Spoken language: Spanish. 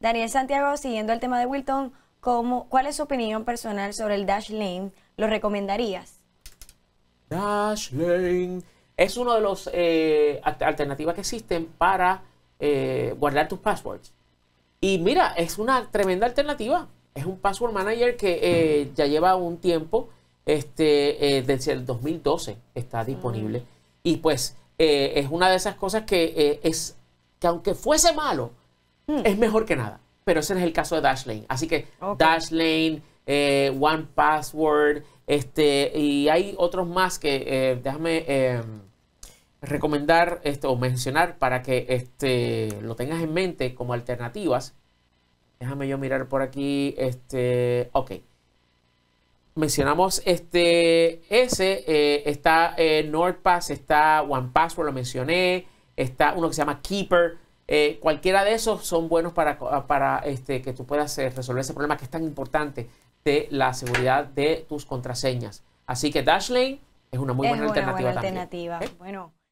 Daniel Santiago, siguiendo el tema de Wilton, ¿cuál es su opinión personal sobre el Dashlane? ¿Lo recomendarías? Dashlane es una de las eh, alternativas que existen para eh, guardar tus passwords. Y mira, es una tremenda alternativa. Es un password manager que eh, ya lleva un tiempo, este, desde el 2012 está disponible. Mm. Y pues es una de esas cosas que es que aunque fuese malo, Hmm. Es mejor que nada, pero ese es el caso de Dashlane. Así que Dashlane, eh, One Password, este, y hay otros más que eh, déjame em, recomendar esto, o mencionar para que este, lo tengas en mente como alternativas. Déjame yo mirar por aquí. Este, ok. Mencionamos este ese. Eh, está NordPass, está 1Password, lo mencioné. Está uno que se llama Keeper. Eh, cualquiera de esos son buenos para, para este, que tú puedas eh, resolver ese problema que es tan importante de la seguridad de tus contraseñas. Así que Dashlane es una muy buena, alternativa ¿eh? Bueno.